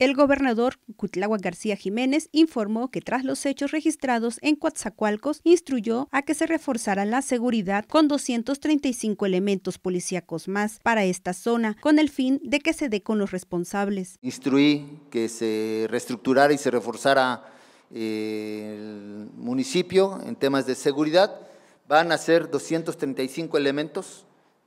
El gobernador cutlagua García Jiménez informó que tras los hechos registrados en Coatzacoalcos, instruyó a que se reforzara la seguridad con 235 elementos policíacos más para esta zona, con el fin de que se dé con los responsables. Instruí que se reestructurara y se reforzara eh, el municipio en temas de seguridad. Van a ser 235 elementos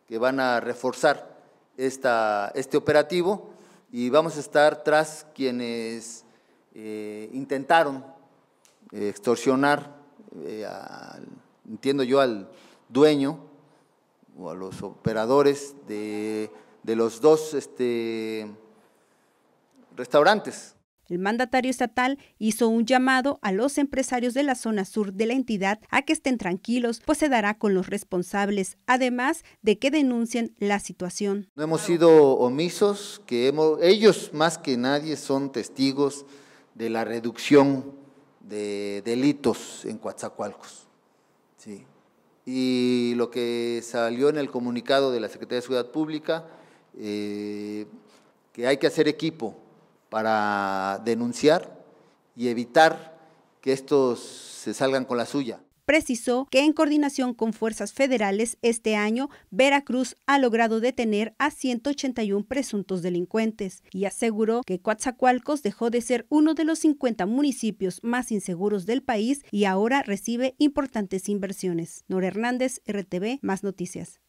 que van a reforzar esta, este operativo y vamos a estar tras quienes eh, intentaron eh, extorsionar, eh, entiendo yo, al dueño o a los operadores de, de los dos este, restaurantes. El mandatario estatal hizo un llamado a los empresarios de la zona sur de la entidad a que estén tranquilos, pues se dará con los responsables, además de que denuncien la situación. No hemos sido omisos, que hemos, ellos más que nadie son testigos de la reducción de delitos en Coatzacoalcos. Sí. Y lo que salió en el comunicado de la Secretaría de Ciudad Pública, eh, que hay que hacer equipo, para denunciar y evitar que estos se salgan con la suya. Precisó que en coordinación con fuerzas federales este año Veracruz ha logrado detener a 181 presuntos delincuentes y aseguró que Coatzacoalcos dejó de ser uno de los 50 municipios más inseguros del país y ahora recibe importantes inversiones. Nora Hernández, RTV, más noticias.